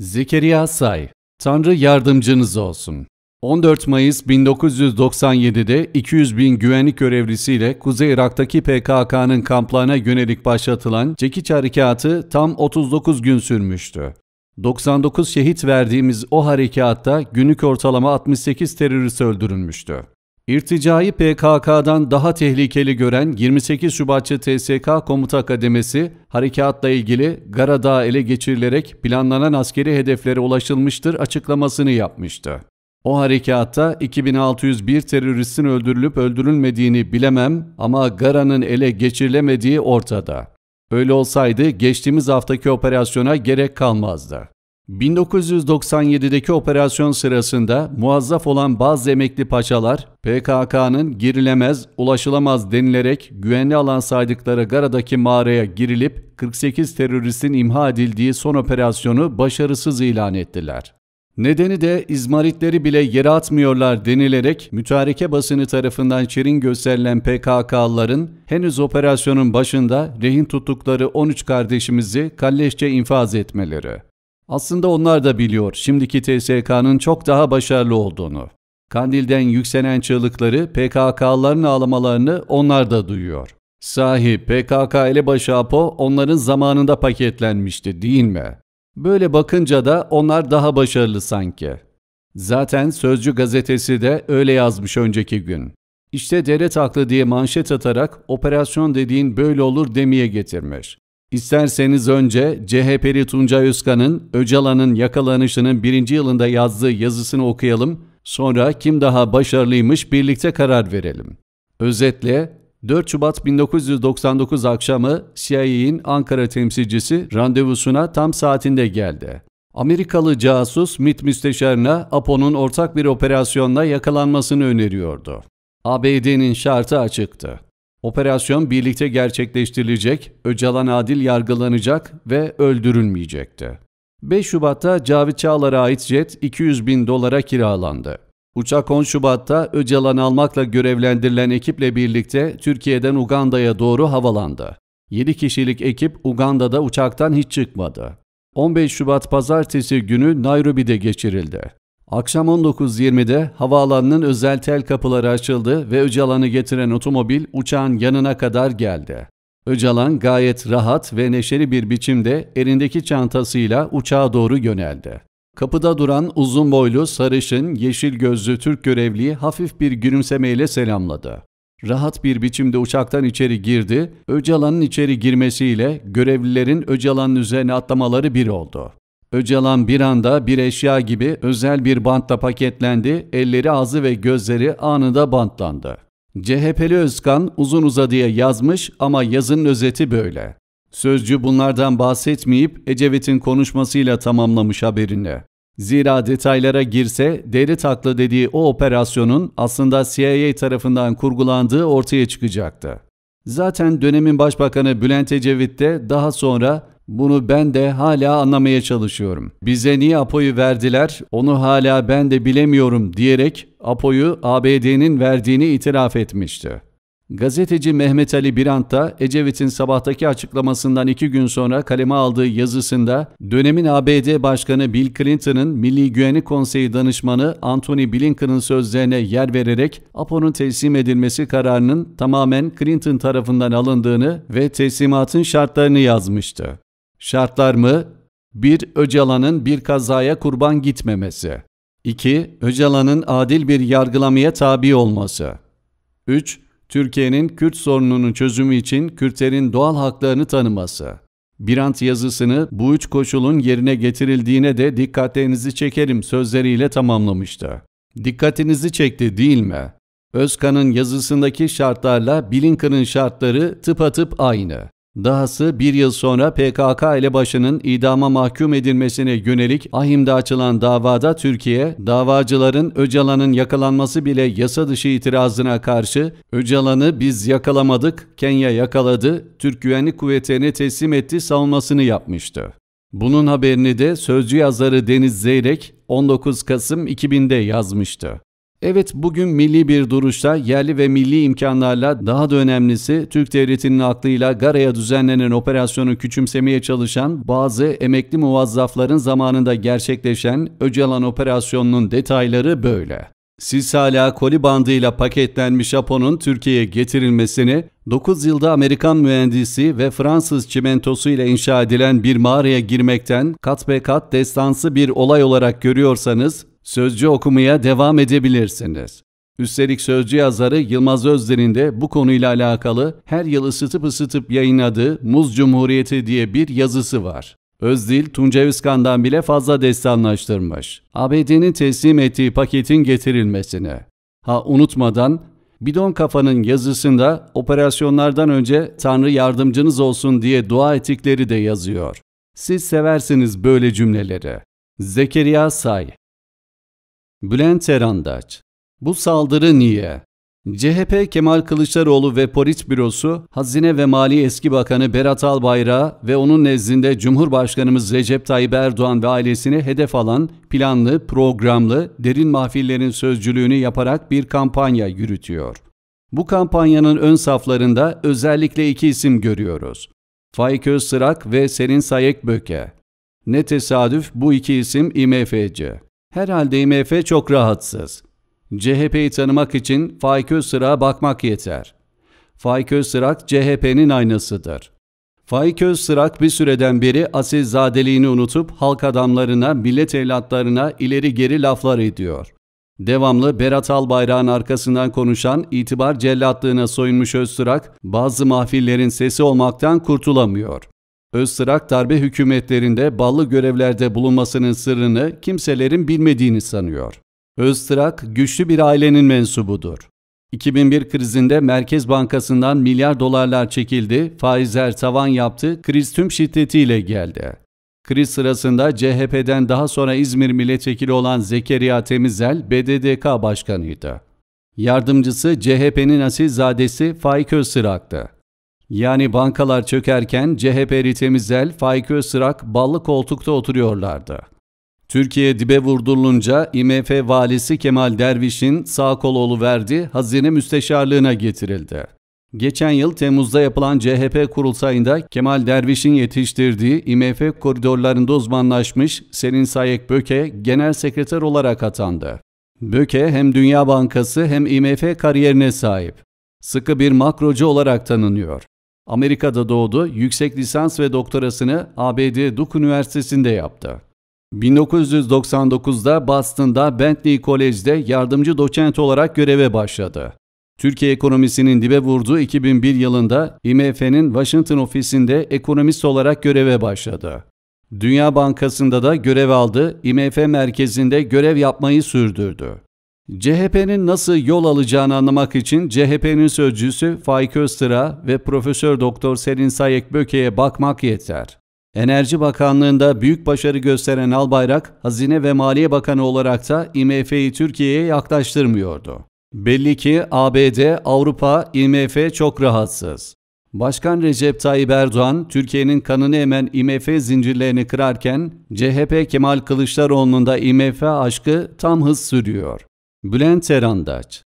Zekeriya Say, Tanrı yardımcınız olsun. 14 Mayıs 1997'de 200 bin güvenlik görevlisiyle Kuzey Irak'taki PKK'nın kamplarına yönelik başlatılan çekiç harekatı tam 39 gün sürmüştü. 99 şehit verdiğimiz o harekatta günlük ortalama 68 terörist öldürülmüştü. İrticayı PKK'dan daha tehlikeli gören 28 Şubatçı TSK Komuta Kademesi, harekatla ilgili Garadağ ele geçirilerek planlanan askeri hedeflere ulaşılmıştır açıklamasını yapmıştı. O harekatta 2601 teröristin öldürülüp öldürülmediğini bilemem ama Gara'nın ele geçirilemediği ortada. Öyle olsaydı geçtiğimiz haftaki operasyona gerek kalmazdı. 1997'deki operasyon sırasında muazzaf olan bazı emekli paçalar PKK'nın girilemez, ulaşılamaz denilerek güvenli alan saydıkları Gara'daki mağaraya girilip 48 teröristin imha edildiği son operasyonu başarısız ilan ettiler. Nedeni de izmaritleri bile yere atmıyorlar denilerek mütareke basını tarafından çirin gösterilen PKK'ların henüz operasyonun başında rehin tuttukları 13 kardeşimizi kalleşçe infaz etmeleri. Aslında onlar da biliyor şimdiki TSK'nın çok daha başarılı olduğunu. Kandil'den yükselen çığlıkları, PKK'ların ağlamalarını onlar da duyuyor. Sahi PKK elebaşı Apo onların zamanında paketlenmişti değil mi? Böyle bakınca da onlar daha başarılı sanki. Zaten Sözcü gazetesi de öyle yazmış önceki gün. İşte dere taklı diye manşet atarak operasyon dediğin böyle olur demeye getirmiş. İsterseniz önce CHP'li Tunca Özkan'ın Öcalan'ın yakalanışının birinci yılında yazdığı yazısını okuyalım, sonra kim daha başarılıymış birlikte karar verelim. Özetle 4 Şubat 1999 akşamı CIA'in Ankara temsilcisi randevusuna tam saatinde geldi. Amerikalı casus MIT müsteşarına APO'nun ortak bir operasyonla yakalanmasını öneriyordu. ABD'nin şartı açıktı. Operasyon birlikte gerçekleştirilecek, Öcalan adil yargılanacak ve öldürülmeyecekti. 5 Şubat'ta Cavit Çağlar'a ait jet 200 bin dolara kiralandı. Uçak 10 Şubat'ta Öcalan almakla görevlendirilen ekiple birlikte Türkiye'den Uganda'ya doğru havalandı. 7 kişilik ekip Uganda'da uçaktan hiç çıkmadı. 15 Şubat pazartesi günü Nairobi'de geçirildi. Akşam 19.20'de havaalanının özel tel kapıları açıldı ve Öcalan'ı getiren otomobil uçağın yanına kadar geldi. Öcalan gayet rahat ve neşeli bir biçimde elindeki çantasıyla uçağa doğru yöneldi. Kapıda duran uzun boylu, sarışın, yeşil gözlü Türk görevliyi hafif bir gülümsemeyle selamladı. Rahat bir biçimde uçaktan içeri girdi, Öcalan'ın içeri girmesiyle görevlilerin Öcalan'ın üzerine atlamaları bir oldu. Öcalan bir anda bir eşya gibi özel bir bantla paketlendi, elleri ağzı ve gözleri anında bantlandı. CHP'li Özkan uzun uzadıya yazmış ama yazının özeti böyle. Sözcü bunlardan bahsetmeyip Ecevit'in konuşmasıyla tamamlamış haberini. Zira detaylara girse deri takla dediği o operasyonun aslında CIA tarafından kurgulandığı ortaya çıkacaktı. Zaten dönemin başbakanı Bülent Ecevit de daha sonra bunu ben de hala anlamaya çalışıyorum. Bize niye Apo'yu verdiler onu hala ben de bilemiyorum diyerek Apo'yu ABD'nin verdiğini itiraf etmişti. Gazeteci Mehmet Ali Birant da Ecevit'in sabahtaki açıklamasından iki gün sonra kaleme aldığı yazısında dönemin ABD Başkanı Bill Clinton'ın Milli Güvenlik Konseyi Danışmanı Anthony Blinken'ın sözlerine yer vererek APO'nun teslim edilmesi kararının tamamen Clinton tarafından alındığını ve teslimatın şartlarını yazmıştı. Şartlar mı? 1. Öcalan'ın bir kazaya kurban gitmemesi. 2. Öcalan'ın adil bir yargılamaya tabi olması. 3. Türkiye'nin Kürt sorununun çözümü için Kürtlerin doğal haklarını tanıması. Birant yazısını bu üç koşulun yerine getirildiğine de dikkatlerinizi çekerim sözleriyle tamamlamıştı. Dikkatinizi çekti değil mi? Özkan'ın yazısındaki şartlarla Blinken'ın şartları tıpatıp aynı. Dahası bir yıl sonra PKK ile başının idama mahkum edilmesine yönelik Ahim'de açılan davada Türkiye, davacıların Öcalan'ın yakalanması bile yasa dışı itirazına karşı Öcalan'ı biz yakalamadık, Kenya yakaladı, Türk Güvenlik Kuvvetleri'ne teslim etti savunmasını yapmıştı. Bunun haberini de sözcü yazarı Deniz Zeyrek 19 Kasım 2000'de yazmıştı. Evet bugün milli bir duruşta yerli ve milli imkanlarla daha da önemlisi Türk devletinin aklıyla Gara'ya düzenlenen operasyonu küçümsemeye çalışan bazı emekli muvazzafların zamanında gerçekleşen Öcalan operasyonunun detayları böyle. Siz hala koli bandıyla paketlenmiş Japon'un Türkiye'ye getirilmesini, 9 yılda Amerikan mühendisi ve Fransız çimentosu ile inşa edilen bir mağaraya girmekten kat be kat destansı bir olay olarak görüyorsanız, Sözcü okumaya devam edebilirsiniz. Üstelik sözcü yazarı Yılmaz Özden'in de bu konuyla alakalı her yıl ısıtıp ısıtıp yayınladığı Muz Cumhuriyeti diye bir yazısı var. Özdil, Tunca Üskan'dan bile fazla destanlaştırmış. ABD'nin teslim ettiği paketin getirilmesini. Ha unutmadan, Bidon Kafa'nın yazısında operasyonlardan önce Tanrı yardımcınız olsun diye dua ettikleri de yazıyor. Siz seversiniz böyle cümleleri. Zekeriya Say Bülent Erandaç Bu saldırı niye? CHP Kemal Kılıçdaroğlu ve Polis Bürosu, Hazine ve Mali Eski Bakanı Berat Albayrak ve onun nezdinde Cumhurbaşkanımız Recep Tayyip Erdoğan ve ailesini hedef alan planlı, programlı, derin mahfillerin sözcülüğünü yaparak bir kampanya yürütüyor. Bu kampanyanın ön saflarında özellikle iki isim görüyoruz. Faik Öztrak ve Serin Sayek Böke. Ne tesadüf bu iki isim IMF'ci. Herhalde IMF çok rahatsız. CHP'yi tanımak için Faik Öztır'a bakmak yeter. Faik Öztrak CHP'nin aynasıdır. Faik Öztrak bir süreden beri asilzadeliğini unutup halk adamlarına, millet evlatlarına ileri geri laflar ediyor. Devamlı Berat Albayrak'ın arkasından konuşan itibar cellatlığına soyunmuş Öztrak, bazı mahfillerin sesi olmaktan kurtulamıyor. Öztrak darbe hükümetlerinde ballı görevlerde bulunmasının sırrını kimselerin bilmediğini sanıyor. Öztrak güçlü bir ailenin mensubudur. 2001 krizinde Merkez Bankası'ndan milyar dolarlar çekildi, faizler tavan yaptı, kriz tüm şiddetiyle geldi. Kriz sırasında CHP'den daha sonra İzmir milletvekili olan Zekeriya Temizel BDDK başkanıydı. Yardımcısı CHP'nin asilzadesi Faik Öztrak'tı. Yani bankalar çökerken CHP'li Temizzel, Faik Öztrak ballı koltukta oturuyorlardı. Türkiye dibe vurdurulunca IMF valisi Kemal Derviş'in sağ koloğlu verdi, hazine müsteşarlığına getirildi. Geçen yıl Temmuz'da yapılan CHP kurultayında Kemal Derviş'in yetiştirdiği IMF koridorlarında uzmanlaşmış Selin Sayek Böke genel sekreter olarak atandı. Böke hem Dünya Bankası hem IMF kariyerine sahip. Sıkı bir makrocu olarak tanınıyor. Amerika'da doğdu, yüksek lisans ve doktorasını ABD Duke Üniversitesi'nde yaptı. 1999'da Boston'da Bentley College'de yardımcı doçent olarak göreve başladı. Türkiye ekonomisinin dibe vurduğu 2001 yılında IMF'nin Washington ofisinde ekonomist olarak göreve başladı. Dünya Bankası'nda da görev aldı, IMF merkezinde görev yapmayı sürdürdü. CHP'nin nasıl yol alacağını anlamak için CHP'nin sözcüsü Faik Öztır'a ve Profesör Doktor Selin Sayek Böke'ye bakmak yeter. Enerji Bakanlığı'nda büyük başarı gösteren Albayrak, Hazine ve Maliye Bakanı olarak da IMF'yi Türkiye'ye yaklaştırmıyordu. Belli ki ABD, Avrupa, IMF çok rahatsız. Başkan Recep Tayyip Erdoğan, Türkiye'nin kanını emen IMF zincirlerini kırarken, CHP Kemal Kılıçdaroğlu'nun da IMF aşkı tam hız sürüyor. Bülent Erandaç